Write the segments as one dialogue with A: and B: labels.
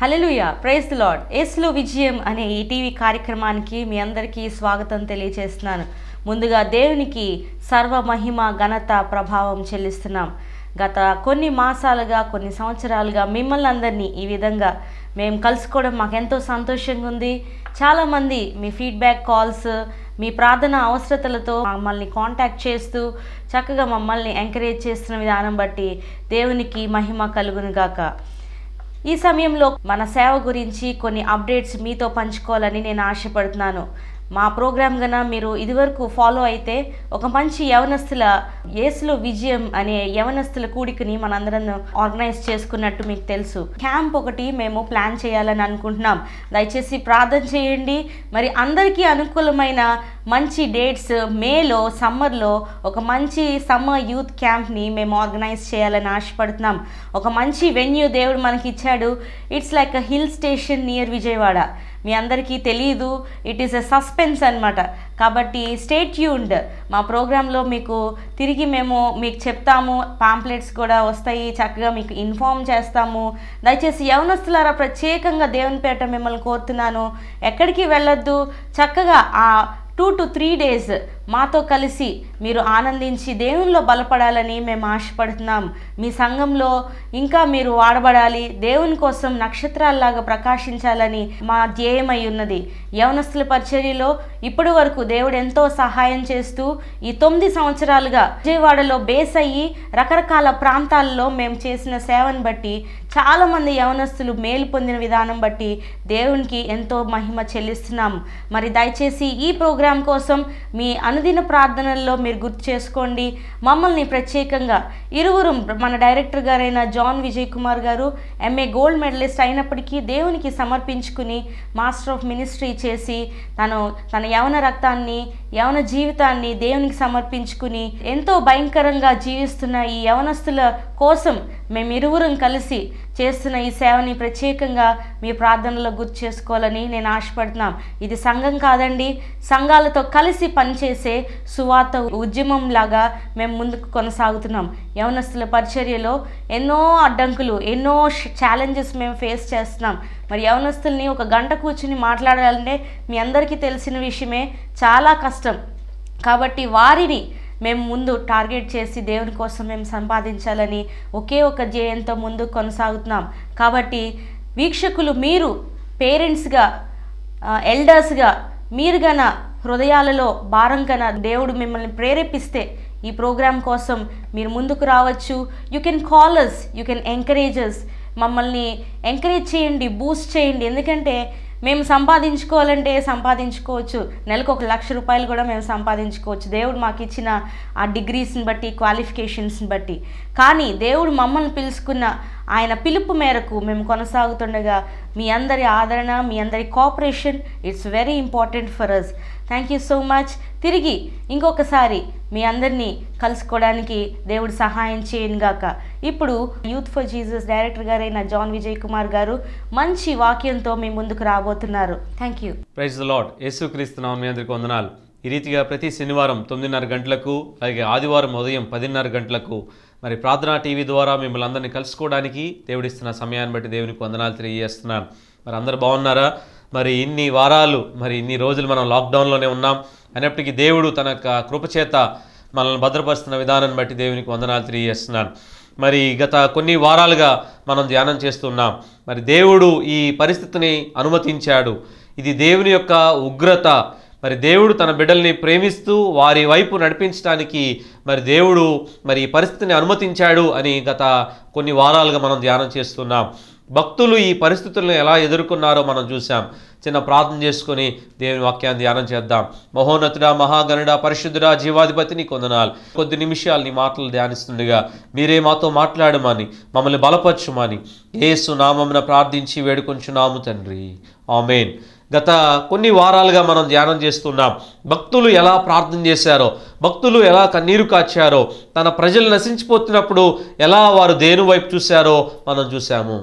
A: హలలుయ praise lord ఏస్లో విజయం అనే ETV కార్యక్రమానికి మీ అందరికీ స్వాగతం తెలియజేస్తున్నాను ముందుగా దేవునికి సర్వ మహిమ ఘనత ప్రభావం చెల్లిస్తున్నాం గత కొన్ని మాసాలుగా కొన్ని సంవత్సరాలుగా మిమ్మల్ని అందరినీ ఈ విధంగా మేము కలుసుకోవడం మాకెంతో సంతోషంగా ఉంది చాలామంది మీ ఫీడ్బ్యాక్ కాల్స్ మీ ప్రార్థన అవసరతలతో మమ్మల్ని కాంటాక్ట్ చేస్తూ చక్కగా మమ్మల్ని ఎంకరేజ్ చేస్తున్న విధానం బట్టి దేవునికి మహిమ కలుగునుగాక ఈ సమయంలో మన సేవ గురించి కొన్ని అప్డేట్స్ మీతో పంచుకోవాలని నేను ఆశపడుతున్నాను మా ప్రోగ్రామ్ గన మీరు ఇదివరకు ఫాలో అయితే ఒక మంచి యవనస్తుల ఏసులో విజయం అనే యవనస్తుల కూడికని మనందరం ఆర్గనైజ్ చేసుకున్నట్టు మీకు తెలుసు క్యాంప్ ఒకటి మేము ప్లాన్ చేయాలని అనుకుంటున్నాం దయచేసి ప్రార్థన చేయండి మరి అందరికీ అనుకూలమైన మంచి డేట్స్ మేలో సమ్మర్లో ఒక మంచి సమ్మర్ యూత్ క్యాంప్ని మేము ఆర్గనైజ్ చేయాలని ఆశపడుతున్నాం ఒక మంచి వెన్యూ దేవుడు మనకి ఇచ్చాడు it's like a hill station near Vijayawada మీ అందరికీ తెలీదు ఇట్ ఈస్ ఎ సస్పెన్స్ అనమాట కాబట్టి స్టేట్ యూన్డ్ మా ప్రోగ్రాంలో మీకు తిరిగి మేము మీకు చెప్తాము పాంప్లెట్స్ కూడా వస్తాయి చక్కగా మీకు ఇన్ఫామ్ చేస్తాము దయచేసి యవనస్తులారా ప్రత్యేకంగా దేవునిపేట మిమ్మల్ని కోరుతున్నాను ఎక్కడికి వెళ్ళొద్దు చక్కగా ఆ టూ టు త్రీ డేస్ మాతో కలిసి మీరు ఆనందించి దేవునిలో బలపడాలని మేము ఆశపడుతున్నాం మీ సంఘంలో ఇంకా మీరు వాడబడాలి దేవుని కోసం నక్షత్రాలలాగా ప్రకాశించాలని మా ధ్యేయమై ఉన్నది యవనస్తుల పరిచర్యలో ఇప్పటి వరకు దేవుడు ఎంతో సహాయం చేస్తూ ఈ తొమ్మిది సంవత్సరాలుగా విజయవాడలో బేస్ అయ్యి రకరకాల ప్రాంతాల్లో మేము చేసిన సేవను బట్టి చాలామంది యవనస్తులు మేలు పొందిన విధానం బట్టి దేవునికి ఎంతో మహిమ చెల్లిస్తున్నాం మరి దయచేసి ఈ ప్రోగ్రాం కోసం మీ అను అనుదిన ప్రార్థనల్లో మీరు గుర్తు చేసుకోండి మమ్మల్ని ప్రత్యేకంగా ఇరువురు మన డైరెక్టర్ గారైన జాన్ విజయ్ కుమార్ గారు ఎంఏ గోల్డ్ మెడలిస్ట్ అయినప్పటికీ దేవునికి సమర్పించుకుని మాస్టర్ ఆఫ్ మినిస్ట్రీ చేసి తను తన యవన రక్తాన్ని యవన జీవితాన్ని దేవునికి సమర్పించుకుని ఎంతో భయంకరంగా జీవిస్తున్న ఈ యవనస్తుల కోసం మేమిరువురం కలిసి చేస్తున్న ఈ సేవని ప్రత్యేకంగా మీ ప్రార్థనలో గుర్తు చేసుకోవాలని నేను ఆశపడుతున్నాం ఇది సంఘం కాదండి సంఘాలతో కలిసి పనిచేసే సువార్త ఉద్యమం లాగా మేము ముందుకు కొనసాగుతున్నాం యవనస్తుల పరిచర్యలో ఎన్నో అడ్డంకులు ఎన్నో ఛాలెంజెస్ మేము ఫేస్ చేస్తున్నాం మరి యవనస్తుల్ని ఒక గంట కూర్చుని మాట్లాడాలంటే మీ అందరికీ తెలిసిన విషయమే చాలా కష్టం కాబట్టి వారిని మేము ముందు టార్గెట్ చేసి దేవుని కోసం మేము సంపాదించాలని ఒకే ఒక జేయంతో ముందు కొనసాగుతున్నాం కాబట్టి వీక్షకులు మీరు పేరెంట్స్గా ఎల్డర్స్గా మీరు గన హృదయాలలో భారం కన దేవుడు మిమ్మల్ని ప్రేరేపిస్తే ఈ ప్రోగ్రాం కోసం మీరు ముందుకు రావచ్చు you can callers you can encourages మమ్మల్ని ఎంకరేజ్ చేయండి బూస్ట్ చేయండి ఎందుకంటే మేము సంపాదించుకోవాలంటే సంపాదించుకోవచ్చు నెలకు ఒక లక్ష రూపాయలు కూడా మేము సంపాదించుకోవచ్చు దేవుడు మాకు ఇచ్చిన ఆ డిగ్రీస్ని బట్టి క్వాలిఫికేషన్స్ని బట్టి కానీ దేవుడు మమ్మల్ని పిలుచుకున్న ఆయన పిలుపు మేరకు మేము కొనసాగుతుండగా మీ అందరి ఆదరణ మీ అందరి cooperation it's very important for us thank you so much తిరిగి ఇంకొకసారి మీ అందరినీ కలుసుకోవడానికి దేవుడు సహాయం చేయనుగాక ఇప్పుడు యూత్ ఫర్ జీసస్ డైరెక్టర్ గారైన జాన్ విజయ్ కుమార్ గారు మంచి వాక్యంతో మీ ముందుకు రాబోతున్నారు థ్యాంక్ యూ
B: ప్రైజ్ లాడ్ యేసుక్రీస్తున్నాం మీ అందరికి వందనాలు ఈ రీతిగా ప్రతి శనివారం తొమ్మిదిన్నర గంటలకు అలాగే ఆదివారం ఉదయం పదిన్నర గంటలకు మరి ప్రార్థనా టీవీ ద్వారా మిమ్మల్ని అందరినీ కలుసుకోవడానికి దేవుడిస్తున్న సమయాన్ని బట్టి దేవునికి వందనాలు తెలియజేస్తున్నాను మరి అందరు బాగున్నారా మరి ఇన్ని వారాలు మరి ఇన్ని రోజులు మనం లాక్డౌన్లోనే ఉన్నాం అయినప్పటికీ దేవుడు తన కృపచేత మనల్ని భద్రపరుస్తున్న విధానం బట్టి దేవునికి వందనాలు తెలియజేస్తున్నాను మరి గత కొన్ని వారాలుగా మనం ధ్యానం చేస్తున్నాం మరి దేవుడు ఈ పరిస్థితిని అనుమతించాడు ఇది దేవుని యొక్క ఉగ్రత మరి దేవుడు తన బిడ్డల్ని ప్రేమిస్తూ వారి వైపు నడిపించడానికి మరి దేవుడు మరి ఈ పరిస్థితిని అనుమతించాడు అని గత కొన్ని వారాలుగా మనం ధ్యానం చేస్తున్నాం భక్తులు ఈ పరిస్థితులను ఎలా ఎదుర్కొన్నారో మనం చూసాం చిన్న ప్రార్థన చేసుకుని దేవుని వాక్యాన్ని ధ్యానం చేద్దాం మహోన్నతుడా మహాగణుడ పరిశుద్ధుడా జీవాధిపతిని కొందనాలు కొద్ది నిమిషాలు నీ మాటలు ధ్యానిస్తుండగా మీరే మాతో మాట్లాడమని మమ్మల్ని బలపరచుమని ఏసు నామమున ప్రార్థించి వేడుకొంచున్నాము తండ్రి ఆమెన్ గత కొన్ని వారాలుగా మనం ధ్యానం చేస్తున్నాం భక్తులు ఎలా ప్రార్థన చేశారో భక్తులు ఎలా కన్నీరు కాచారో తన ప్రజలు నశించిపోతున్నప్పుడు ఎలా వారు దేని వైపు చూశారో మనం చూసాము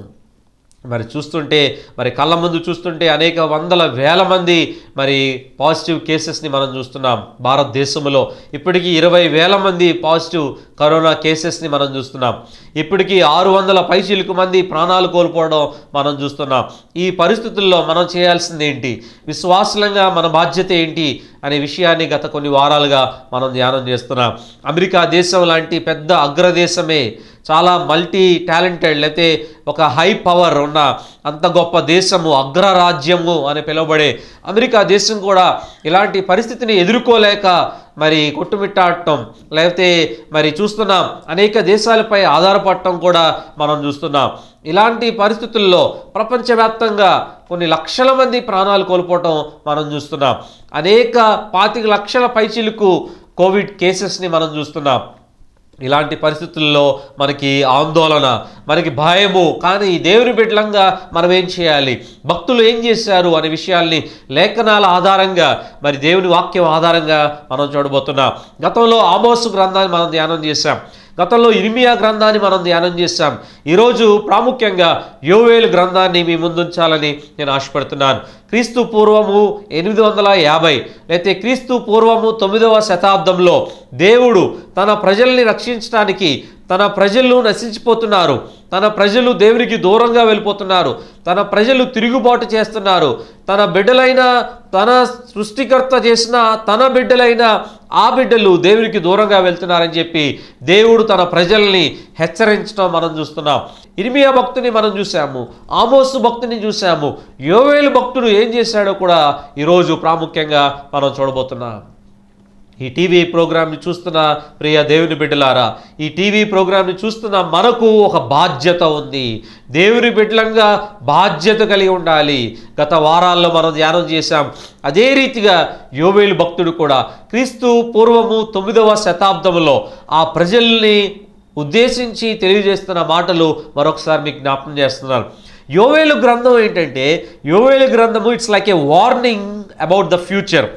B: మరి చూస్తుంటే మరి కళ్ళ ముందు చూస్తుంటే అనేక వందల వేల మంది మరి పాజిటివ్ కేసెస్ని మనం చూస్తున్నాం భారతదేశంలో ఇప్పటికీ ఇరవై వేల మంది పాజిటివ్ కరోనా కేసెస్ని మనం చూస్తున్నాం ఇప్పటికీ ఆరు వందల పైచీలకు మంది ప్రాణాలు కోల్పోవడం మనం చూస్తున్నాం ఈ పరిస్థితుల్లో మనం చేయాల్సింది ఏంటి విశ్వాసంగా మన బాధ్యత ఏంటి అనే విషయాన్ని గత కొన్ని వారాలుగా మనం ధ్యానం చేస్తున్నాం అమెరికా దేశం లాంటి పెద్ద అగ్రదేశమే చాలా మల్టీ టాలెంటెడ్ లేకపోతే ఒక హై పవర్ ఉన్న అంత గొప్ప దేశము అగ్రరాజ్యము అని పిలువబడే అమెరికా దేశం కూడా ఇలాంటి పరిస్థితిని ఎదుర్కోలేక మరి కొట్టుమిట్టాడటం లేకపోతే మరి చూస్తున్నాం అనేక దేశాలపై ఆధారపడటం కూడా మనం చూస్తున్నాం ఇలాంటి పరిస్థితుల్లో ప్రపంచవ్యాప్తంగా కొన్ని లక్షల మంది ప్రాణాలు కోల్పోవటం మనం చూస్తున్నాం అనేక పాతిక లక్షల పైచిలకు కోవిడ్ కేసెస్ని మనం చూస్తున్నాం ఇలాంటి పరిస్థితుల్లో మనకి ఆందోళన మనకి భయము కానీ దేవుని బిడ్డలంగా మనం ఏం చేయాలి భక్తులు ఏం చేశారు అనే విషయాల్ని లేఖనాల ఆధారంగా మరి దేవుని వాక్యం ఆధారంగా మనం చూడబోతున్నాం గతంలో ఆమోసు గ్రంథాన్ని మనం ధ్యానం చేశాం గతంలో ఇరిమియా గ్రంథాన్ని మనం ధ్యానం చేశాం ఈరోజు ప్రాముఖ్యంగా యోవేలు గ్రంథాన్ని మీ ముందుంచాలని నేను ఆశపడుతున్నాను క్రీస్తు పూర్వము ఎనిమిది వందల యాభై లేకపోతే క్రీస్తు పూర్వము తొమ్మిదవ శతాబ్దంలో దేవుడు తన ప్రజల్ని రక్షించడానికి తన ప్రజలు నశించిపోతున్నారు తన ప్రజలు దేవునికి దూరంగా వెళ్ళిపోతున్నారు తన ప్రజలు తిరుగుబాటు చేస్తున్నారు తన బిడ్డలైన తన సృష్టికర్త చేసిన తన బిడ్డలైన ఆ బిడ్డలు దేవునికి దూరంగా వెళ్తున్నారని చెప్పి దేవుడు తన ప్రజల్ని హెచ్చరించడం మనం చూస్తున్నాం ఇర్మియా భక్తుని మనం చూసాము ఆమోసు భక్తుని చూసాము యోవేలు భక్తుడు ఏం చేశాడో కూడా ఈరోజు ప్రాముఖ్యంగా మనం చూడబోతున్నాం ఈ టీవీ ప్రోగ్రాంని చూస్తున్న ప్రియ దేవుని బిడ్డలారా ఈ టీవీ ప్రోగ్రాంని చూస్తున్న మనకు ఒక బాధ్యత ఉంది దేవుని బిడ్డలంగా బాధ్యత కలిగి ఉండాలి గత వారాల్లో మనం ధ్యానం చేశాం అదే రీతిగా యోవేలు భక్తుడు కూడా క్రీస్తు పూర్వము తొమ్మిదవ శతాబ్దంలో ఆ ప్రజల్ని ఉద్దేశించి తెలియజేస్తున్న మాటలు మరొకసారి మీకు జ్ఞాపకం చేస్తున్నారు యోవేలు గ్రంథం ఏంటంటే యోవేలు గ్రంథము it's like a warning about the future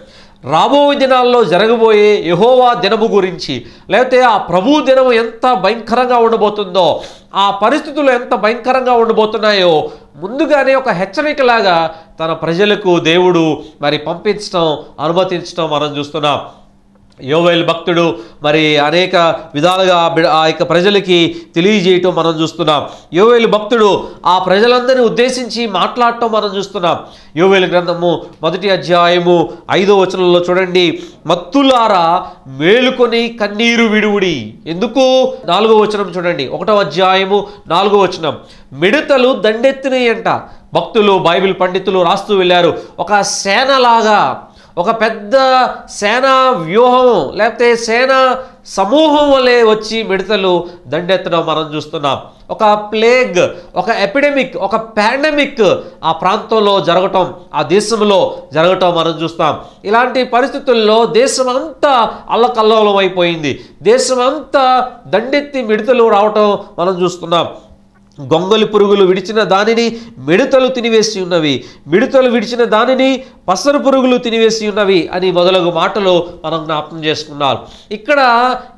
B: రాబోయే దినాల్లో జరగబోయే యహోవా దినము గురించి లేకపోతే ఆ ప్రభు దినము ఎంత భయంకరంగా ఉండబోతుందో ఆ పరిస్థితులు ఎంత భయంకరంగా ఉండబోతున్నాయో ముందుగానే ఒక హెచ్చరికలాగా తన ప్రజలకు దేవుడు మరి పంపించడం అనుమతించడం మనం చూస్తున్నాం యోవేల్ భక్తుడు మరి అనేక విధాలుగా ఆ యొక్క ప్రజలకి తెలియజేయటం మనం చూస్తున్నాం యోవేలు భక్తుడు ఆ ప్రజలందరినీ ఉద్దేశించి మాట్లాడటం మనం చూస్తున్నాం యోవేలు గ్రంథము మొదటి అధ్యాయము ఐదో వచనంలో చూడండి మత్తులారా మేలుకొని కన్నీరు విడువుడి ఎందుకు నాలుగో వచనం చూడండి ఒకటో అధ్యాయము నాలుగో వచనం మిడతలు దండెత్తినాయంట భక్తులు బైబిల్ పండితులు రాస్తూ వెళ్ళారు ఒక సేనలాగా ఒక పెద్ద సేనా వ్యూహం లేకపోతే సేనా సమూహం వలె వచ్చి మిడతలు దండెత్తడం మనం చూస్తున్నాం ఒక ప్లేగ్ ఒక ఎపిడెమిక్ ఒక పాండమిక్ ఆ ప్రాంతంలో జరగటం ఆ దేశంలో జరగటం మనం చూస్తాం ఇలాంటి పరిస్థితుల్లో దేశం అంతా అల్లకల్లోలం అయిపోయింది దేశం అంతా దండెత్తి మిడతలు రావటం మనం చూస్తున్నాం గొంగలి పురుగులు విడిచిన దానిని మిడతలు తినివేసి ఉన్నవి మిడతలు విడిచిన దానిని పసరు పురుగులు తినివేసి ఉన్నవి అని మొదలగు మాటలు మనం జ్ఞాపకం చేసుకున్నారు ఇక్కడ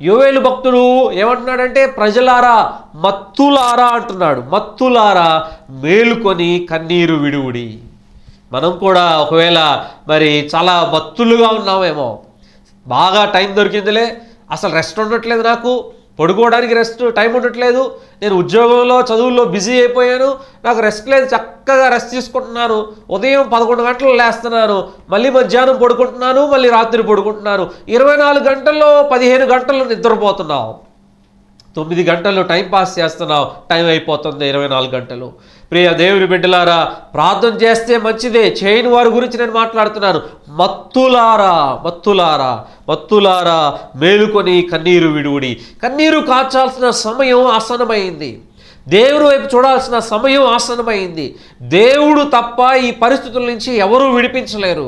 B: యువేలు భక్తుడు ఏమంటున్నాడంటే ప్రజలారా మత్తులారా అంటున్నాడు మత్తులారా మేలుకొని కన్నీరు విడువుడి మనం కూడా ఒకవేళ మరి చాలా మత్తులుగా ఉన్నామేమో బాగా టైం దొరికిందిలే అసలు రెస్ట్ ఉండట్లేదు నాకు పడుకోవడానికి రెస్ట్ టైం ఉండట్లేదు నేను ఉద్యోగంలో చదువుల్లో బిజీ అయిపోయాను నాకు రెస్ట్ లేదు చక్కగా రెస్ట్ తీసుకుంటున్నాను ఉదయం పదకొండు గంటలు లేస్తున్నాను మళ్ళీ మధ్యాహ్నం పడుకుంటున్నాను మళ్ళీ రాత్రి పడుకుంటున్నాను ఇరవై గంటల్లో పదిహేను గంటలు నిద్రపోతున్నావు తొమ్మిది గంటలు టైం పాస్ చేస్తున్నావు టైం అయిపోతుంది ఇరవై నాలుగు గంటలు ప్రియ దేవుని బిడ్డలారా ప్రార్థన చేస్తే మంచిదే చేయని వారి గురించి నేను మాట్లాడుతున్నాను మత్తులారా మత్తులారా మత్తులారా మేలుకొని కన్నీరు విడువుడి కన్నీరు కాచాల్సిన సమయం ఆసనమైంది దేవుడు వైపు చూడాల్సిన సమయం ఆసనమైంది దేవుడు తప్ప ఈ పరిస్థితుల నుంచి ఎవరూ విడిపించలేరు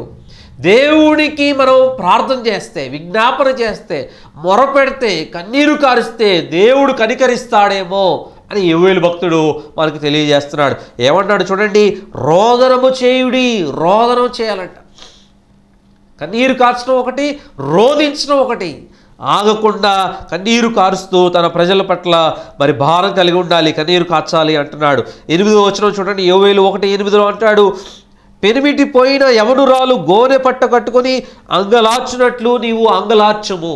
B: దేవుడికి మనం ప్రార్థన చేస్తే విజ్ఞాపన చేస్తే మొరపెడితే కన్నీరు కారిస్తే దేవుడు కనికరిస్తాడేమో అని ఎవేలు భక్తుడు మనకు తెలియజేస్తున్నాడు ఏమన్నాడు చూడండి రోదనము చేయుడి రోదనం చేయాలంట కన్నీరు కార్చడం ఒకటి రోధించడం ఒకటి ఆగకుండా కన్నీరు కారుస్తూ తన ప్రజల పట్ల మరి భారం కలిగి ఉండాలి కన్నీరు కాచాలి అంటున్నాడు ఎనిమిదో వచ్చిన చూడండి వేలు ఒకటి ఎనిమిదిలో అంటాడు పెనిమిటి పోయిన యవనురాలు గోనె పట్ట కట్టుకొని అంగలార్చినట్లు నీవు అంగలార్చము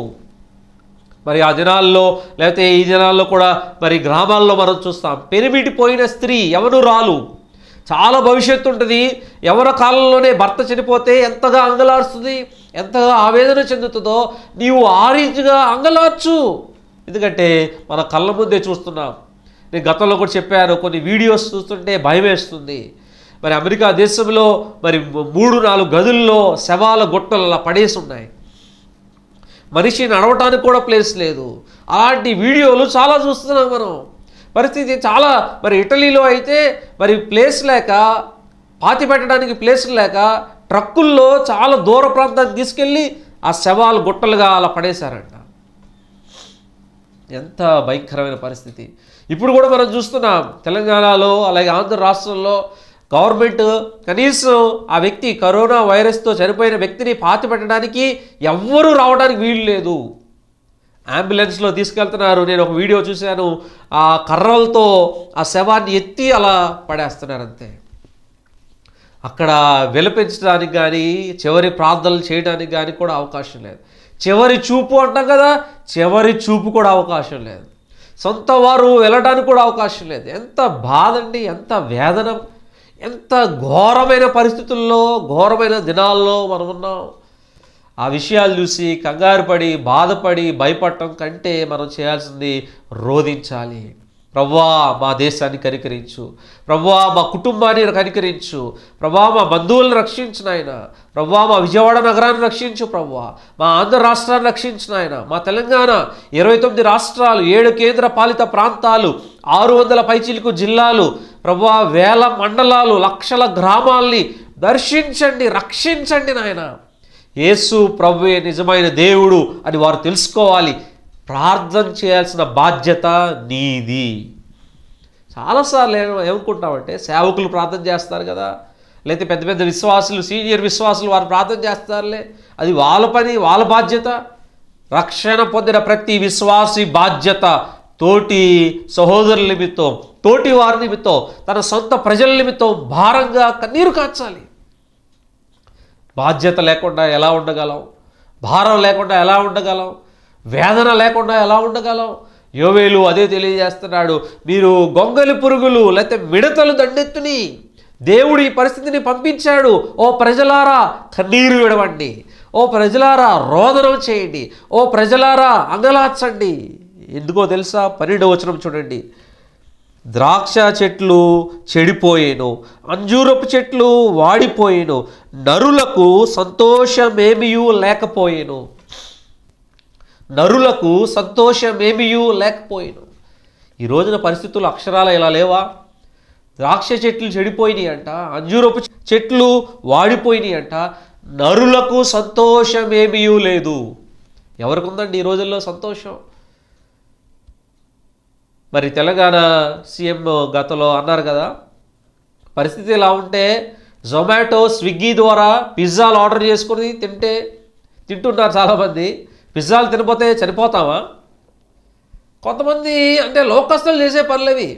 B: మరి ఆ దినాల్లో లేకపోతే ఈ దినాల్లో కూడా మరి గ్రామాల్లో మనం చూస్తాం పెనిమిటి పోయిన స్త్రీ యవనురాలు చాలా భవిష్యత్తు ఉంటుంది ఎవరి కాలంలోనే భర్త చనిపోతే ఎంతగా అంగలార్చుతుంది ఎంతగా ఆవేదన చెందుతుందో నీవు ఆ రీతిగా అంగలార్చు ఎందుకంటే మన కళ్ళ ముందే చూస్తున్నాం నేను గతంలో కూడా చెప్పాను కొన్ని వీడియోస్ చూస్తుంటే భయం వేస్తుంది మరి అమెరికా దేశంలో మరి మూడు నాలుగు గదుల్లో శవాల గుట్టలు అలా పడేసి ఉన్నాయి మనిషి నడవటానికి కూడా ప్లేస్ లేదు అలాంటి వీడియోలు చాలా చూస్తున్నాం మనం పరిస్థితి చాలా మరి ఇటలీలో అయితే మరి ప్లేస్ లేక పాతి పెట్టడానికి ప్లేస్ లేక ట్రక్కుల్లో చాలా దూర ప్రాంతానికి తీసుకెళ్ళి ఆ శవాలు గుట్టలుగా అలా పడేశారంట ఎంత భయంకరమైన పరిస్థితి ఇప్పుడు కూడా మనం చూస్తున్నాం తెలంగాణలో అలాగే ఆంధ్ర రాష్ట్రంలో గవర్నమెంట్ కనీసం ఆ వ్యక్తి కరోనా వైరస్తో చనిపోయిన వ్యక్తిని పాతి పెట్టడానికి ఎవ్వరూ రావడానికి వీలు లేదు అంబులెన్స్లో తీసుకెళ్తున్నారు నేను ఒక వీడియో చూశాను ఆ కర్రలతో ఆ శవాన్ని ఎత్తి అలా పడేస్తున్నారు అంతే అక్కడ విలపించడానికి కానీ చివరి ప్రార్థనలు చేయడానికి కానీ కూడా అవకాశం లేదు చివరి చూపు అంటాం కదా చివరి చూపు కూడా అవకాశం లేదు సొంత వారు వెళ్ళడానికి కూడా అవకాశం లేదు ఎంత బాధండి ఎంత వేదన ఎంత ఘోరమైన పరిస్థితుల్లో ఘోరమైన దినాల్లో మనం ఉన్నాం ఆ విషయాలు చూసి కంగారు పడి బాధపడి భయపడటం కంటే మనం చేయాల్సింది రోధించాలి ప్రవ్వా మా దేశాన్ని కనికరించు ప్రవ్వా మా కుటుంబాన్ని కనికరించు ప్రవ్వా మా బంధువులను రక్షించిన ఆయన ప్రవ్వా మా విజయవాడ నగరాన్ని రక్షించు ప్రవ్వా మా ఆంధ్ర రాష్ట్రాన్ని రక్షించిన ఆయన మా తెలంగాణ ఇరవై తొమ్మిది రాష్ట్రాలు ఏడు కేంద్ర పాలిత ప్రాంతాలు ఆరు వందల పైచిలుకు జిల్లాలు ప్రభా వేల మండలాలు లక్షల గ్రామాల్ని దర్శించండి రక్షించండి నాయన యేసు ప్రభువే నిజమైన దేవుడు అని వారు తెలుసుకోవాలి ప్రార్థన చేయాల్సిన బాధ్యత నీది చాలాసార్లు ఏమనుకుంటామంటే సేవకులు ప్రార్థన చేస్తారు కదా లేకపోతే పెద్ద పెద్ద విశ్వాసులు సీనియర్ విశ్వాసులు వారు ప్రార్థన చేస్తారులే అది వాళ్ళ పని వాళ్ళ బాధ్యత రక్షణ పొందిన ప్రతి విశ్వాసి బాధ్యత తోటి సహోదరుల నిమిత్తం తోటి వారి నిమిత్తం తన సొంత ప్రజల నిమిత్తం భారంగా కన్నీరు కాచాలి బాధ్యత లేకుండా ఎలా ఉండగలం భారం లేకుండా ఎలా ఉండగలం వేదన లేకుండా ఎలా ఉండగలం యోవేలు అదే తెలియజేస్తున్నాడు మీరు గొంగలి పురుగులు లేకపోతే మిడతలు దండెత్తుని దేవుడు ఈ పరిస్థితిని పంపించాడు ఓ ప్రజలారా కన్నీరు విడవండి ఓ ప్రజలారా రోదనం చేయండి ఓ ప్రజలారా అంగలార్చండి ఎందుకో తెలుసా పన్నెండు వచనం చూడండి ద్రాక్ష చెట్లు చెడిపోయేను అంజూరపు చెట్లు వాడిపోయేను నరులకు సంతోషమేమియూ లేకపోయేను నరులకు సంతోషమేమియూ లేకపోయేను ఈ రోజున పరిస్థితులు అక్షరాలు ఇలా లేవా ద్రాక్ష చెట్లు చెడిపోయినాయి అంట అంజూరపు చెట్లు వాడిపోయినాయి అంట నరులకు సంతోషమేమీ లేదు ఎవరికి ఉందండి ఈ రోజుల్లో సంతోషం మరి తెలంగాణ సీఎం గతంలో అన్నారు కదా పరిస్థితి ఇలా ఉంటే జొమాటో స్విగ్గీ ద్వారా పిజ్జాలు ఆర్డర్ చేసుకుని తింటే తింటున్నారు చాలామంది పిజ్జాలు తినపోతే చనిపోతామా కొంతమంది అంటే లోకస్తులు చేసే పనులవి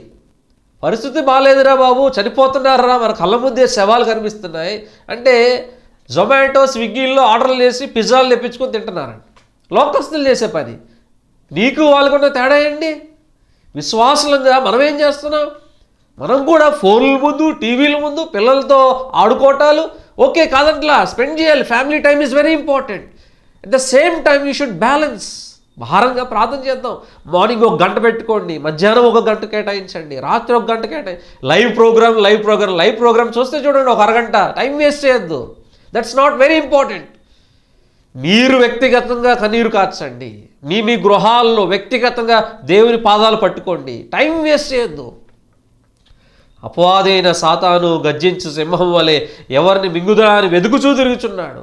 B: పరిస్థితి బాగాలేదురా బాబు చనిపోతున్నారా మన కళ్ళ ముందే శవాలు కనిపిస్తున్నాయి అంటే జొమాటో స్విగ్గీల్లో ఆర్డర్లు చేసి పిజ్జాలు తెప్పించుకొని తింటున్నారండి లోకస్తులు చేసే పని నీకు వాళ్ళకున్న తేడా అండి విశ్వాసులంగా మనం ఏం చేస్తున్నాం మనం కూడా ఫోన్ల ముందు టీవీల ముందు పిల్లలతో ఆడుకోవటాలు ఓకే కాదంట్లా స్పెండ్ చేయాలి family time is very important at the same time you should balance భారంగా ప్రార్థన చేద్దాం మార్నింగ్ ఒక గంట పెట్టుకోండి మధ్యాహ్నం ఒక గంట కేటాయించండి రాత్రి ఒక గంట కేటాయి live programme live programme live programme చూస్తే చూడండి ఒక అరగంట టైం వేస్ట్ చేయొద్దు దట్స్ నాట్ వెరీ ఇంపార్టెంట్ మీరు వ్యక్తిగతంగా కన్నీరు కాచండి మీ మీ గృహాల్లో వ్యక్తిగతంగా దేవుని పాదాలు పట్టుకోండి టైం వేస్ట్ చేయొద్దు అపవాదైన సాతాను గర్జించు సింహం వలె ఎవరిని మింగుదరాని వెతుకుచూ తిరుగుచున్నాడు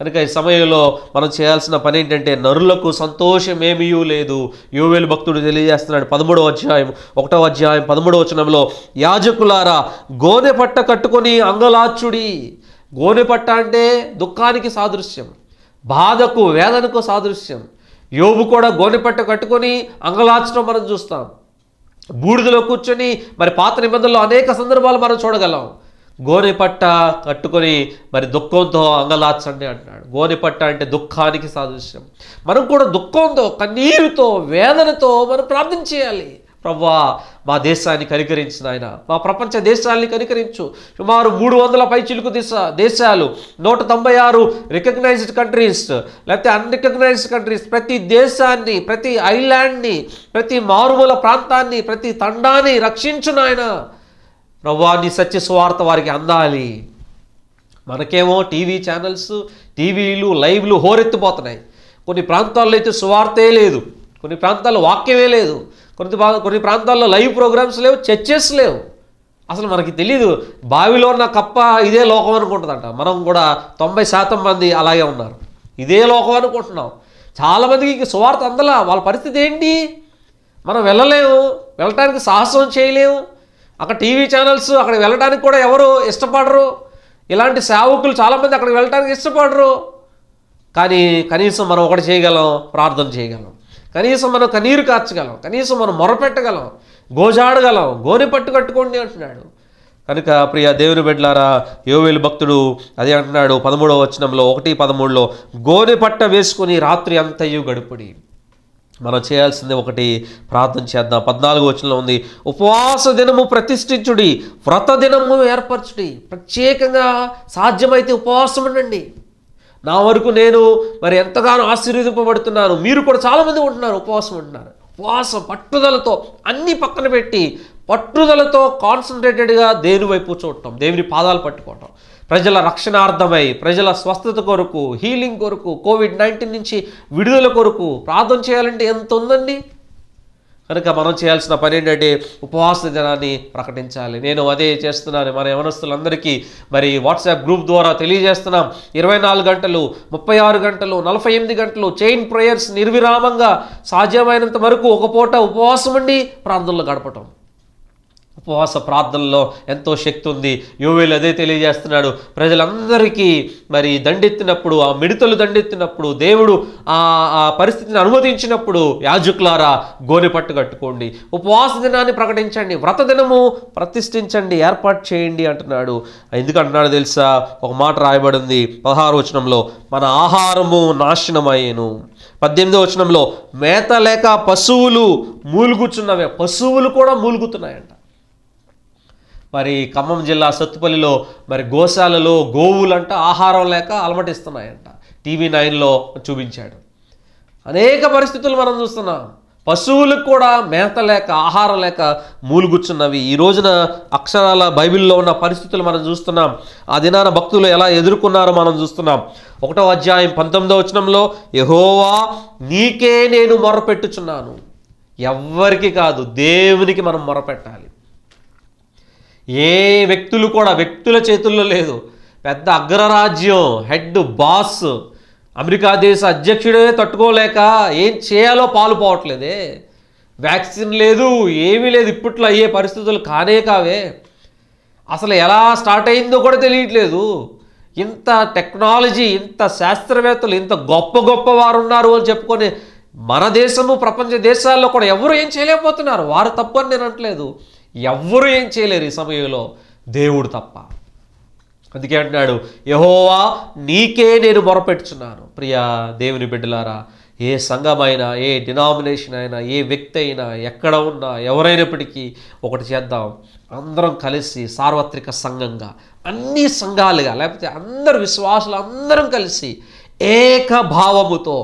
B: కనుక ఈ సమయంలో మనం చేయాల్సిన పని ఏంటంటే నరులకు సంతోషం ఏమీ లేదు యోవేలు భక్తుడు తెలియజేస్తున్నాడు పదమూడవ అధ్యాయం ఒకటవ అధ్యాయం పదమూడవ వచనంలో యాజకులారా గోనె పట్ట కట్టుకొని అంగలాచుడి గోనె పట్ట అంటే దుఃఖానికి సాదృశ్యం బాధకు వేదనకు సాదృశ్యం యోబు కూడా గోనెపట్ట కట్టుకొని అంగలార్చడం మనం చూస్తాం బూడిదలో కూర్చొని మరి పాత నిబంధనలో అనేక సందర్భాలు మనం చూడగలం గోనెపట్ట కట్టుకొని మరి దుఃఖంతో అంగలార్చండి అంటున్నాడు గోనెపట్ట అంటే దుఃఖానికి సాదృశ్యం మనం కూడా దుఃఖంతో కన్నీరుతో వేదనతో మనం ప్రార్థన చేయాలి ప్రవ్వా మా దేశాన్ని కనికరించిన ఆయన మా ప్రపంచ దేశాలని కనికరించు సుమారు మూడు వందల పై చిలుకు దిశ దేశాలు నూట తొంభై ఆరు రికగ్నైజ్డ్ కంట్రీస్ లేకపోతే అన్రికగ్నైజ్డ్ కంట్రీస్ ప్రతి దేశాన్ని ప్రతి ఐలాండ్ని ప్రతి మారుమూల ప్రాంతాన్ని ప్రతి తండాన్ని రక్షించు నాయన ప్రవ్వా నీ సత్య స్వార్థ వారికి అందాలి మనకేమో టీవీ ఛానల్స్ టీవీలు లైవ్లు హోరెత్తిపోతున్నాయి కొన్ని ప్రాంతాల్లో అయితే సువార్తే లేదు కొన్ని ప్రాంతాల్లో వాక్యమే లేదు కొన్ని కొన్ని ప్రాంతాల్లో లైవ్ ప్రోగ్రామ్స్ లేవు చర్చెస్ లేవు అసలు మనకి తెలియదు బావిలో ఉన్న కప్ప ఇదే లోకం అనుకుంటుందంట మనం కూడా తొంభై శాతం మంది అలాగే ఉన్నారు ఇదే లోకం అనుకుంటున్నాం చాలామందికి సువార్త అందలా వాళ్ళ పరిస్థితి ఏంటి మనం వెళ్ళలేము వెళ్ళటానికి సాహసం చేయలేము అక్కడ టీవీ ఛానల్స్ అక్కడ వెళ్ళడానికి కూడా ఎవరు ఇష్టపడరు ఇలాంటి సేవకులు చాలామంది అక్కడికి వెళ్ళటానికి ఇష్టపడరు కానీ కనీసం మనం ఒకటి చేయగలం ప్రార్థన చేయగలం కనీసం మనం కన్నీరు కార్చగలం కనీసం మనం మొరపెట్టగలం గోజాడగలం గోని పట్టు కట్టుకోండి అంటున్నాడు కనుక ప్రియ దేవుని బిడ్డలారా యోవేలు భక్తుడు అదే అంటున్నాడు పదమూడవ వచనంలో ఒకటి పదమూడులో గోని పట్ట వేసుకుని రాత్రి అంతయు గడుపుడి మనం చేయాల్సింది ఒకటి ప్రార్థన చేద్దాం పద్నాలుగు వచనంలో ఉంది ఉపవాస దినము ప్రతిష్ఠించుడి వ్రత దినము ఏర్పరచుడి ప్రత్యేకంగా సాధ్యమైతే ఉపవాసం ఉండండి నా వరకు నేను మరి ఎంతగానో ఆశీర్వదింపబడుతున్నాను మీరు కూడా చాలామంది ఉంటున్నారు ఉపవాసం ఉంటున్నారు ఉపవాస పట్టుదలతో అన్నీ పక్కన పెట్టి పట్టుదలతో కాన్సన్ట్రేటెడ్గా దేని వైపు చూడటం దేవుని పాదాలు పట్టుకోవటం ప్రజల రక్షణార్థమై ప్రజల స్వస్థత కొరకు హీలింగ్ కొరకు కోవిడ్ నైన్టీన్ నుంచి విడుదల కొరకు ప్రార్థన చేయాలంటే ఎంత ఉందండి కనుక మనం చేయాల్సిన పని ఏంటంటే ఉపవాస దినాన్ని ప్రకటించాలి నేను అదే చేస్తున్నాను మన యవనస్తులందరికీ మరి వాట్సాప్ గ్రూప్ ద్వారా తెలియజేస్తున్నాం ఇరవై గంటలు ముప్పై గంటలు నలభై గంటలు చైన్ ప్రేయర్స్ నిర్విరామంగా సాధ్యమైనంత వరకు ఒక పూట ఉపవాసం ఉండి ప్రార్థనలు గడపటం ఉపవాస ప్రార్థనలో ఎంతో శక్తి ఉంది యోవేలు అదే తెలియజేస్తున్నాడు ప్రజలందరికీ మరి దండెత్తినప్పుడు ఆ మిడతలు దండెత్తినప్పుడు దేవుడు ఆ పరిస్థితిని అనుమతించినప్పుడు యాజుక్లారా గోని పట్టు కట్టుకోండి ఉపవాస దినాన్ని ప్రకటించండి వ్రత దినము ప్రతిష్ఠించండి ఏర్పాటు చేయండి అంటున్నాడు ఎందుకంటున్నాడు తెలుసా ఒక మాట రాయబడింది పదహారు వచనంలో మన ఆహారము నాశనమయ్యేను పద్దెనిమిదో వచనంలో మేత లేక పశువులు మూలుగుచున్నవే పశువులు కూడా మూలుగుతున్నాయంట మరి ఖమ్మం జిల్లా సత్తుపల్లిలో మరి గోశాలలో గోవులంట ఆహారం లేక అలమటిస్తున్నాయంట టీవీ నైన్లో చూపించాడు అనేక పరిస్థితులు మనం చూస్తున్నాం పశువులకు కూడా మేత లేక ఆహారం లేక మూలుగుచ్చున్నవి ఈ రోజున అక్షరాల బైబిల్లో ఉన్న పరిస్థితులు మనం చూస్తున్నాం ఆ దినాన భక్తులు ఎలా ఎదుర్కొన్నారో మనం చూస్తున్నాం ఒకటో అధ్యాయం పంతొమ్మిదో వచనంలో యహోవా నీకే నేను మొరపెట్టుచున్నాను ఎవ్వరికి కాదు దేవునికి మనం మొరపెట్టాలి ఏ వ్యక్తులు కూడా వ్యక్తుల చేతుల్లో లేదు పెద్ద అగ్రరాజ్యం హెడ్ బాస్ అమెరికా దేశ అధ్యక్షుడే తట్టుకోలేక ఏం చేయాలో పాలు పోవట్లేదే వ్యాక్సిన్ లేదు ఏమీ లేదు ఇప్పట్లో అయ్యే పరిస్థితులు కానే కావే అసలు ఎలా స్టార్ట్ అయిందో కూడా తెలియట్లేదు ఇంత టెక్నాలజీ ఇంత శాస్త్రవేత్తలు ఇంత గొప్ప గొప్ప వారు ఉన్నారు అని చెప్పుకొని మన దేశము ప్రపంచ దేశాల్లో కూడా ఎవరు ఏం చేయలేకపోతున్నారు వారు తప్పు అని నేను అంటలేదు ఎవ్వరు ఏం చేయలేరు ఈ సమయంలో దేవుడు తప్ప అందుకే అంటున్నాడు యహోవా నీకే నేను మొరపెట్టుచున్నాను ప్రియా దేవుని బిడ్డలారా ఏ సంఘమైనా ఏ డినామినేషన్ అయినా ఏ వ్యక్తి అయినా ఎక్కడ ఉన్నా ఎవరైనప్పటికీ ఒకటి చేద్దాం అందరం కలిసి సార్వత్రిక సంఘంగా అన్ని సంఘాలుగా లేకపోతే అందరు విశ్వాసులు అందరం కలిసి ఏక భావముతో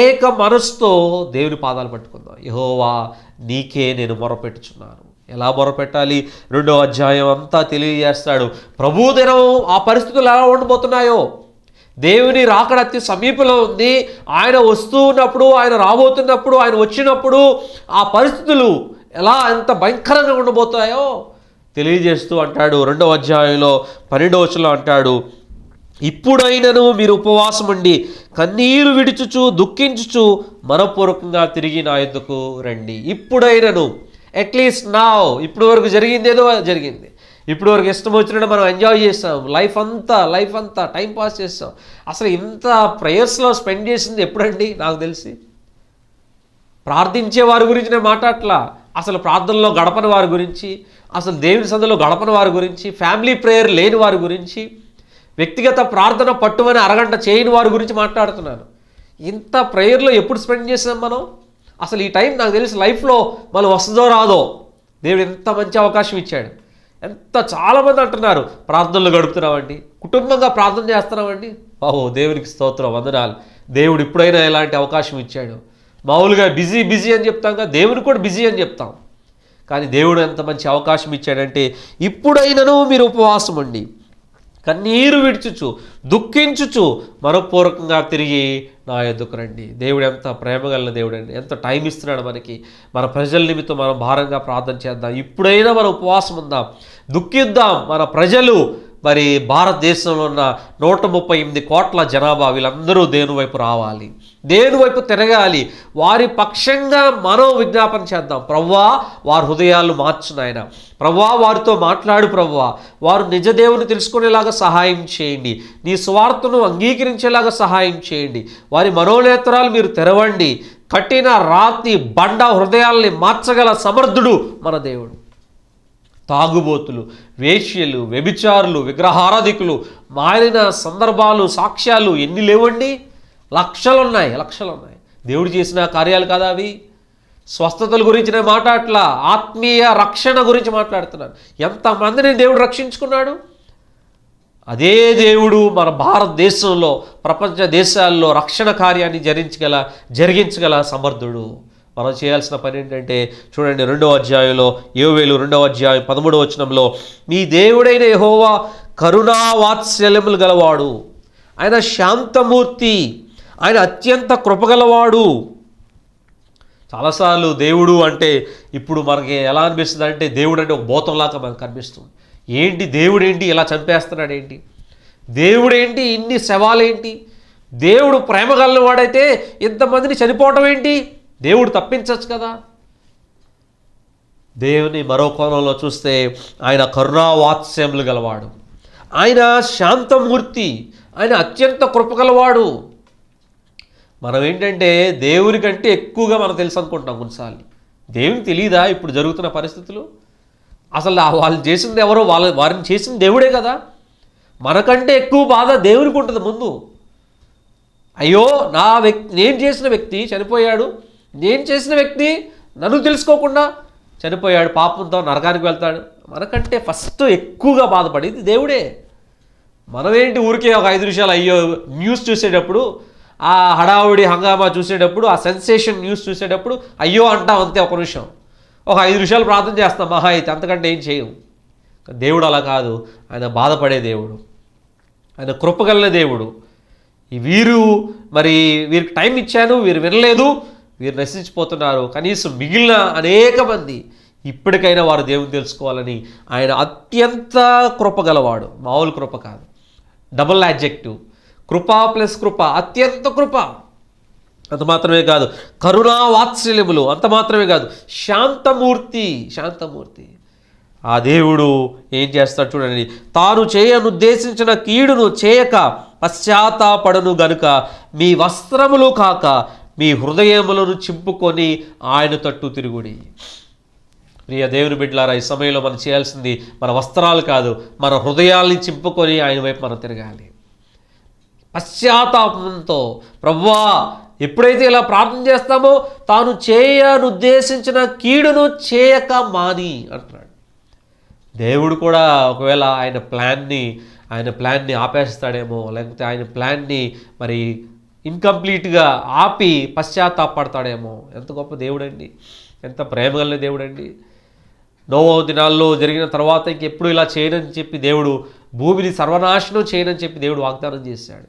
B: ఏక మనసుతో దేవుని పాదాలు పట్టుకుందాం యహోవా నీకే నేను మొరపెట్టుచున్నాను ఎలా మొరపెట్టాలి రెండో అధ్యాయం అంతా తెలియజేస్తాడు దినం ఆ పరిస్థితులు ఎలా ఉండబోతున్నాయో దేవుని రాకడ అతి సమీపంలో ఉంది ఆయన వస్తూ ఉన్నప్పుడు ఆయన రాబోతున్నప్పుడు ఆయన వచ్చినప్పుడు ఆ పరిస్థితులు ఎలా ఎంత భయంకరంగా ఉండబోతాయో తెలియజేస్తూ అంటాడు రెండవ అధ్యాయంలో పన్నెండవచనం అంటాడు ఇప్పుడైనను మీరు ఉపవాసం ఉండి కన్నీరు విడుచుచు దుఃఖించుచు మనపూర్వకంగా తిరిగి నా ఎందుకు రండి ఇప్పుడైనను అట్లీస్ట్ నావ్ ఇప్పుడు వరకు జరిగింది ఏదో జరిగింది ఇప్పుడు వరకు ఇష్టం వచ్చినట్టు మనం ఎంజాయ్ చేస్తాం లైఫ్ అంతా లైఫ్ అంతా టైం పాస్ చేస్తాం అసలు ఇంత ప్రేయర్స్లో స్పెండ్ చేసింది ఎప్పుడండి నాకు తెలిసి ప్రార్థించే వారి గురించి నేను మాట్లాడలా అసలు ప్రార్థనలో గడపని వారి గురించి అసలు దేవుని సందులో గడపని వారి గురించి ఫ్యామిలీ ప్రేయర్ లేని వారి గురించి వ్యక్తిగత ప్రార్థన పట్టుమని అరగంట చేయని వారి గురించి మాట్లాడుతున్నాను ఇంత ప్రేయర్లో ఎప్పుడు స్పెండ్ చేసాం మనం అసలు ఈ టైం నాకు తెలిసి లైఫ్లో మనం వస్తుందో రాదో దేవుడు ఎంత మంచి అవకాశం ఇచ్చాడు ఎంత చాలామంది అంటున్నారు ప్రార్థనలు గడుపుతున్నామండి కుటుంబంగా ప్రార్థన చేస్తున్నామండి ఓహో దేవునికి స్తోత్రం వందనాలు దేవుడు ఇప్పుడైనా ఎలాంటి అవకాశం ఇచ్చాడు మామూలుగా బిజీ బిజీ అని చెప్తాం కదా దేవుడికి కూడా బిజీ అని చెప్తాం కానీ దేవుడు ఎంత మంచి అవకాశం ఇచ్చాడంటే ఇప్పుడైనాను మీరు ఉపవాసం అండి కన్నీరు విడిచుచు దుఃఖించుచు మనపూర్వకంగా తిరిగి నా ఎద్దుకు రండి దేవుడు ఎంత ప్రేమగల దేవుడు అండి ఎంత టైం ఇస్తున్నాడు మనకి మన ప్రజల నిమిత్తం మనం భారంగా ప్రార్థన చేద్దాం ఇప్పుడైనా మనం ఉపవాసం ఉందాం దుఃఖిద్దాం మన ప్రజలు మరి భారతదేశంలో ఉన్న నూట ముప్పై ఎనిమిది కోట్ల జనాభా వీళ్ళందరూ దేని వైపు రావాలి దేని వైపు తిరగాలి వారి పక్షంగా మనో విజ్ఞాపన చేద్దాం ప్రవ్వా వారి హృదయాలు మార్చు నాయన ప్రవ్వా వారితో మాట్లాడు ప్రవ్వా వారు నిజ దేవుని తెలుసుకునేలాగా సహాయం చేయండి నీ స్వార్థను అంగీకరించేలాగా సహాయం చేయండి వారి మనోనేత్రాలు మీరు తెరవండి కఠిన రాతి బండ హృదయాల్ని మార్చగల సమర్థుడు మన దేవుడు తాగుబోతులు వేష్యలు వ్యభిచారులు విగ్రహారాధికులు మారిన సందర్భాలు సాక్ష్యాలు ఎన్ని లేవండి లక్షలు ఉన్నాయి లక్షలు ఉన్నాయి దేవుడు చేసిన కార్యాలు కాదా అవి స్వస్థతల గురించి నేను మాట్లాడట్లా ఆత్మీయ రక్షణ గురించి మాట్లాడుతున్నాను ఎంతమందిని దేవుడు రక్షించుకున్నాడు అదే దేవుడు మన భారతదేశంలో ప్రపంచ దేశాల్లో రక్షణ కార్యాన్ని జరించగల జరిగించగల సమర్థుడు మనం చేయాల్సిన పని ఏంటంటే చూడండి రెండవ అధ్యాయంలో ఏవేలు రెండవ అధ్యాయం పదమూడవ వచనంలో మీ దేవుడైన యహోవా కరుణా వాత్సల్యములు గలవాడు ఆయన శాంతమూర్తి ఆయన అత్యంత కృపగలవాడు చాలాసార్లు దేవుడు అంటే ఇప్పుడు మనకి ఎలా అనిపిస్తుంది అంటే దేవుడు అంటే ఒక బోతంలాగా మనకు అనిపిస్తుంది ఏంటి దేవుడేంటి ఇలా చంపేస్తున్నాడు ఏంటి దేవుడేంటి ఇన్ని శవాలేంటి దేవుడు ప్రేమ ఇంతమందిని చనిపోవటం ఏంటి దేవుడు తప్పించవచ్చు కదా దేవుని మరో కోణంలో చూస్తే ఆయన కరుణావాత్స్యములు గలవాడు ఆయన శాంతమూర్తి ఆయన అత్యంత కృపగలవాడు మనం ఏంటంటే దేవుని కంటే ఎక్కువగా మనం తెలుసు అనుకుంటున్నాం కొన్నిసార్లు దేవునికి తెలియదా ఇప్పుడు జరుగుతున్న పరిస్థితులు అసలు వాళ్ళు చేసింది ఎవరో వాళ్ళ వారిని చేసింది దేవుడే కదా మనకంటే ఎక్కువ బాధ దేవునికి ఉంటుంది ముందు అయ్యో నా వ్యక్తి నేను చేసిన వ్యక్తి చనిపోయాడు నేను చేసిన వ్యక్తి నన్ను తెలుసుకోకుండా చనిపోయాడు పాపంతో నరకానికి వెళ్తాడు మనకంటే ఫస్ట్ ఎక్కువగా బాధపడేది దేవుడే మనమేంటి ఊరికే ఒక ఐదు నిమిషాలు అయ్యో న్యూస్ చూసేటప్పుడు ఆ హడావుడి హంగామా చూసేటప్పుడు ఆ సెన్సేషన్ న్యూస్ చూసేటప్పుడు అయ్యో అంటాం అంతే ఒక నిమిషం ఒక ఐదు నిమిషాలు ప్రార్థన చేస్తాం మహా అయితే అంతకంటే ఏం చేయం దేవుడు అలా కాదు ఆయన బాధపడే దేవుడు ఆయన కృపగలిన దేవుడు వీరు మరి వీరికి టైం ఇచ్చాను వీరు వినలేదు వీరు నశించిపోతున్నారు కనీసం మిగిలిన అనేక మంది ఇప్పటికైనా వారు దేవుని తెలుసుకోవాలని ఆయన అత్యంత కృపగలవాడు మామూలు కృప కాదు డబుల్ యాడ్జెక్టివ్ కృప ప్లస్ కృప అత్యంత కృప అంత మాత్రమే కాదు కరుణా వాత్సల్యములు అంత మాత్రమే కాదు శాంతమూర్తి శాంతమూర్తి ఆ దేవుడు ఏం చేస్తాడు చూడండి తాను చేయనుద్దేశించిన కీడును చేయక పశ్చాత్తాపడను గనుక మీ వస్త్రములు కాక మీ హృదయములను చింపుకొని ఆయన తట్టు తిరుగుడి ప్రియ దేవుని బిడ్డలారా ఈ సమయంలో మనం చేయాల్సింది మన వస్త్రాలు కాదు మన హృదయాల్ని చింపుకొని ఆయన వైపు మనం తిరగాలి పశ్చాత్తాపంతో ప్రవ్వా ఎప్పుడైతే ఇలా ప్రార్థన చేస్తామో తాను చేయనుద్దేశించిన కీడును చేయక మాని అంటున్నాడు దేవుడు కూడా ఒకవేళ ఆయన ప్లాన్ని ఆయన ప్లాన్ని ఆపేస్తాడేమో లేకపోతే ఆయన ప్లాన్ని మరి ఇన్కంప్లీట్గా ఆపి పశ్చాత్తాపడతాడేమో ఎంత గొప్ప దేవుడండి ఎంత ప్రేమ కలిగిన దేవుడండి నోవో దినాల్లో జరిగిన తర్వాత ఇంకెప్పుడు ఇలా చేయనని చెప్పి దేవుడు భూమిని సర్వనాశనం చేయనని చెప్పి దేవుడు వాగ్దానం చేశాడు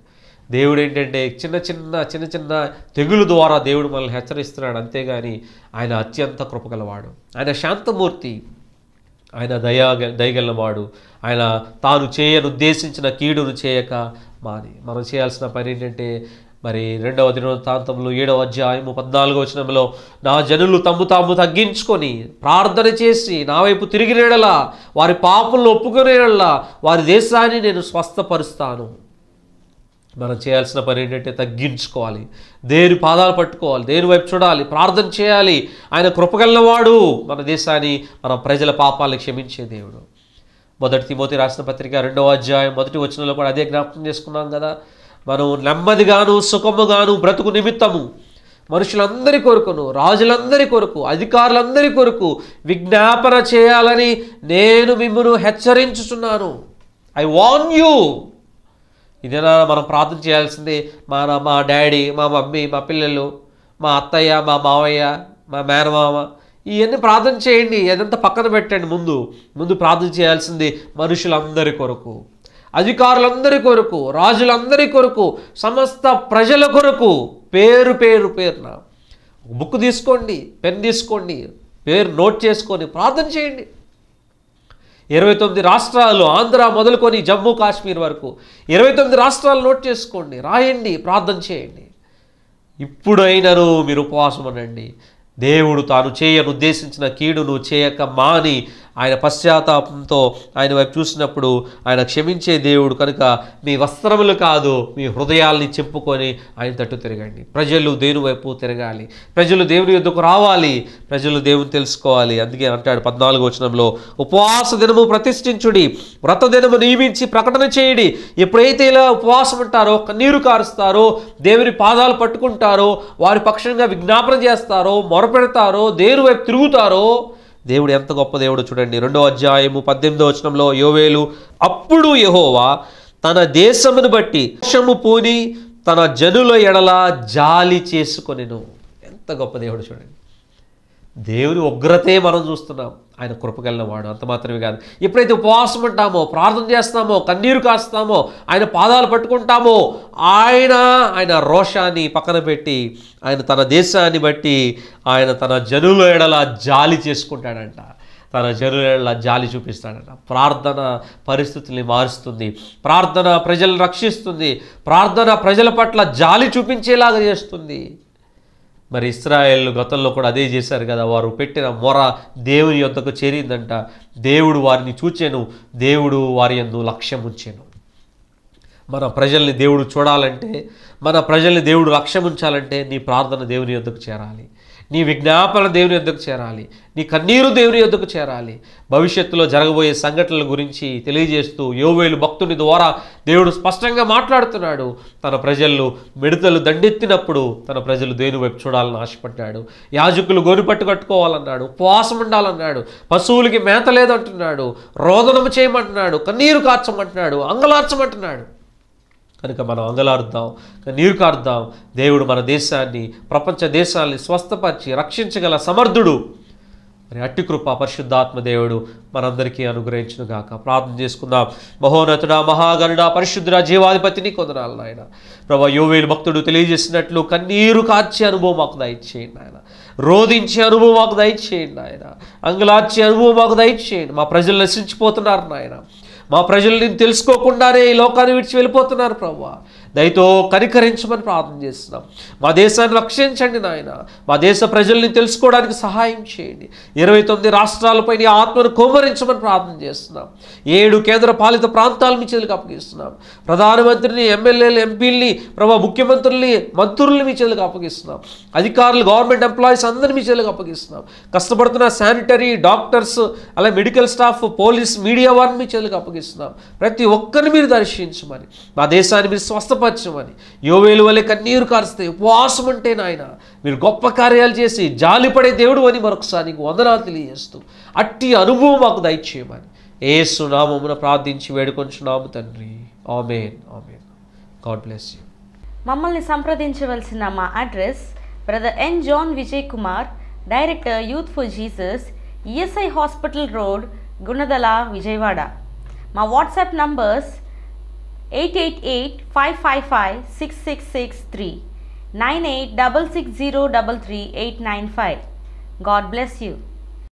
B: దేవుడు ఏంటంటే చిన్న చిన్న చిన్న చిన్న తెగులు ద్వారా దేవుడు మనల్ని హెచ్చరిస్తున్నాడు అంతేగాని ఆయన అత్యంత కృపగలవాడు ఆయన శాంతమూర్తి ఆయన దయా దయగలవాడు ఆయన తాను చేయను ఉద్దేశించిన కీడును చేయక మాది మనం చేయాల్సిన పని ఏంటంటే మరి రెండవ దినవృత్తాంతంలో ఏడవ అధ్యాయము పద్నాలుగో వచనంలో నా జనులు తమ్ము తాము తగ్గించుకొని ప్రార్థన చేసి నా వైపు తిరిగినడలా వారి పాపలను ఒప్పుకునేలా వారి దేశాన్ని నేను స్వస్థపరుస్తాను మనం చేయాల్సిన పని ఏంటంటే తగ్గించుకోవాలి దేని పాదాలు పట్టుకోవాలి దేని వైపు చూడాలి ప్రార్థన చేయాలి ఆయన కృపగలవాడు మన దేశాన్ని మన ప్రజల పాపాలను క్షమించే దేవుడు మొదటి తిమోతి రాసిన పత్రిక రెండవ అధ్యాయం మొదటి వచనంలో కూడా అదే జ్ఞాపకం చేసుకున్నాం కదా మనం నెమ్మదిగాను సుఖముగాను బ్రతుకు నిమిత్తము మనుషులందరి కొరకును రాజులందరి కొరకు అధికారులందరి కొరకు విజ్ఞాపన చేయాలని నేను మిమ్మను హెచ్చరించుచున్నాను ఐ వాన్ యూ ఇదేనా మనం ప్రార్థన చేయాల్సింది మా మా డాడీ మా మమ్మీ మా పిల్లలు మా అత్తయ్య మా మావయ్య మా మేనమామ ఇవన్నీ ప్రార్థన చేయండి అదంతా పక్కన పెట్టండి ముందు ముందు ప్రార్థన చేయాల్సింది మనుషులందరి కొరకు అధికారులందరి కొరకు రాజులందరి కొరకు సమస్త ప్రజల కొరకు పేరు పేరు పేరున బుక్ తీసుకోండి పెన్ తీసుకోండి పేరు నోట్ చేసుకొని ప్రార్థన చేయండి ఇరవై తొమ్మిది రాష్ట్రాలు ఆంధ్ర మొదలుకొని జమ్మూ కాశ్మీర్ వరకు ఇరవై తొమ్మిది రాష్ట్రాలు నోట్ చేసుకోండి రాయండి ప్రార్థన చేయండి ఇప్పుడైనను మీరు ఉపవాసం అనండి దేవుడు తాను చేయను ఉద్దేశించిన కీడును చేయక మాని ఆయన పశ్చాత్తాపంతో ఆయన వైపు చూసినప్పుడు ఆయన క్షమించే దేవుడు కనుక మీ వస్త్రములు కాదు మీ హృదయాల్ని చెప్పుకొని ఆయన తట్టు తిరగండి ప్రజలు దేవుని వైపు తిరగాలి ప్రజలు దేవుని ఎందుకు రావాలి ప్రజలు దేవుని తెలుసుకోవాలి అందుకే అంటాడు పద్నాలుగు వచనంలో ఉపవాస దినము ప్రతిష్ఠించుడి వ్రత దినము నియమించి ప్రకటన చేయడి ఎప్పుడైతే ఇలా ఉపవాసం ఉంటారో నీరు కారుస్తారో దేవుని పాదాలు పట్టుకుంటారో వారి పక్షంగా విజ్ఞాపన చేస్తారో మొరపెడతారో దేవుని వైపు తిరుగుతారో దేవుడు ఎంత గొప్ప దేవుడు చూడండి రెండో అధ్యాయము పద్దెనిమిదో వచనంలో యోవేలు అప్పుడు యహోవా తన దేశమును బట్టి వర్షము పూని తన జనుల ఎడల జాలి చేసుకొనిను ఎంత గొప్ప దేవుడు చూడండి దేవుని ఉగ్రతే మనం చూస్తున్నాం ఆయన కృపకెళ్ళిన వాడు అంత మాత్రమే కాదు ఎప్పుడైతే ఉపవాసం అంటామో ప్రార్థన చేస్తామో కన్నీరు కాస్తామో ఆయన పాదాలు పట్టుకుంటామో ఆయన ఆయన రోషాన్ని పక్కన పెట్టి ఆయన తన దేశాన్ని బట్టి ఆయన తన జనుల ఎడల జాలి చేసుకుంటాడంట తన జనుల జాలి చూపిస్తాడట ప్రార్థన పరిస్థితుల్ని మారుస్తుంది ప్రార్థన ప్రజలను రక్షిస్తుంది ప్రార్థన ప్రజల పట్ల జాలి చూపించేలాగా చేస్తుంది మరి ఇస్రాయేల్ గతంలో కూడా అదే చేశారు కదా వారు పెట్టిన మొర దేవుని యొద్దకు చేరిందంట దేవుడు వారిని చూచాను దేవుడు వారి ఎందు లక్ష్యం ఉంచాను మన ప్రజల్ని దేవుడు చూడాలంటే మన ప్రజల్ని దేవుడు లక్ష్యం ఉంచాలంటే నీ ప్రార్థన దేవుని యొద్దకు చేరాలి నీ విజ్ఞాపన దేవుని ఎందుకు చేరాలి నీ కన్నీరు దేవుని ఎందుకు చేరాలి భవిష్యత్తులో జరగబోయే సంఘటనల గురించి తెలియజేస్తూ యోవేలు భక్తుని ద్వారా దేవుడు స్పష్టంగా మాట్లాడుతున్నాడు తన ప్రజలు మిడతలు దండెత్తినప్పుడు తన ప్రజలు దేవుని వైపు చూడాలని ఆశపడ్డాడు యాజకులు గోరు కట్టుకోవాలన్నాడు ఉపవాసం ఉండాలన్నాడు పశువులకి మేత లేదంటున్నాడు రోదనము చేయమంటున్నాడు కన్నీరు కార్చమంటున్నాడు అంగలార్చమంటున్నాడు కనుక మనం అంగలారుద్దాం నీరు దేవుడు మన దేశాన్ని ప్రపంచ దేశాలని స్వస్థపరిచి రక్షించగల సమర్థుడు మరి అట్టి కృప పరిశుద్ధాత్మ దేవుడు మనందరికీ అనుగ్రహించును గాక ప్రార్థన చేసుకుందాం మహోన్నతుడ మహాగరుడ పరిశుద్ధుడ జీవాధిపతిని కొందనాలు నాయన ప్రభా యోవేలు భక్తుడు తెలియజేసినట్లు కన్నీరు కార్చే అనుభవం మాకు దయచేయండి ఆయన రోధించే అనుభవం మాకు దయచేయండి ఆయన అంగలార్చే అనుభవం మాకు దయచేయండి మా ప్రజలు నశించిపోతున్నారు నాయన మా ప్రజల్ని తెలుసుకోకుండానే ఈ లోకాన్ని విడిచి వెళ్ళిపోతున్నారు ప్రభావ దయతో కనికరించమని ప్రార్థన చేస్తున్నాం మా దేశాన్ని రక్షించండి నాయన మా దేశ ప్రజల్ని తెలుసుకోవడానికి సహాయం చేయండి ఇరవై తొమ్మిది రాష్ట్రాలపై నీ ఆత్మను కోమరించమని ప్రార్థన చేస్తున్నాం ఏడు కేంద్ర పాలిత ప్రాంతాలు మీ చేతులకు అప్పగిస్తున్నాం ప్రధానమంత్రిని ఎమ్మెల్యేలు ఎంపీల్ని ప్రభా ముఖ్యమంత్రుల్ని మంత్రుల్ని మీ చేతులకు అప్పగిస్తున్నాం అధికారులు గవర్నమెంట్ ఎంప్లాయీస్ అందరినీ మీ చేతులకు అప్పగిస్తున్నాం కష్టపడుతున్న శానిటరీ డాక్టర్స్ అలా మెడికల్ స్టాఫ్ పోలీస్ మీడియా వారిని మీ చేతులకు అప్పగిస్తున్నాం ప్రతి ఒక్కరిని మీరు దర్శించమని మా దేశాన్ని మీరు స్వస్థ స్వస్థపరచమని యోవేలు వలె కన్నీరు కారుస్తే ఉపవాసం అంటే నాయన మీరు గొప్ప కార్యాలు చేసి జాలిపడే దేవుడు అని మరొకసారి నీకు వందనాలు తెలియజేస్తూ అట్టి అనుభవం మాకు దయచేయమని ఏ సునామమున ప్రార్థించి వేడుకొంచున్నాము తండ్రి amen amen God bless
A: you మమ్మల్ని సంప్రదించవలసిన మా address brother N John Vijay Kumar director youth for Jesus ESI hospital road Gunadala Vijayawada మా WhatsApp numbers 888-555-6663 9866033895. God bless you.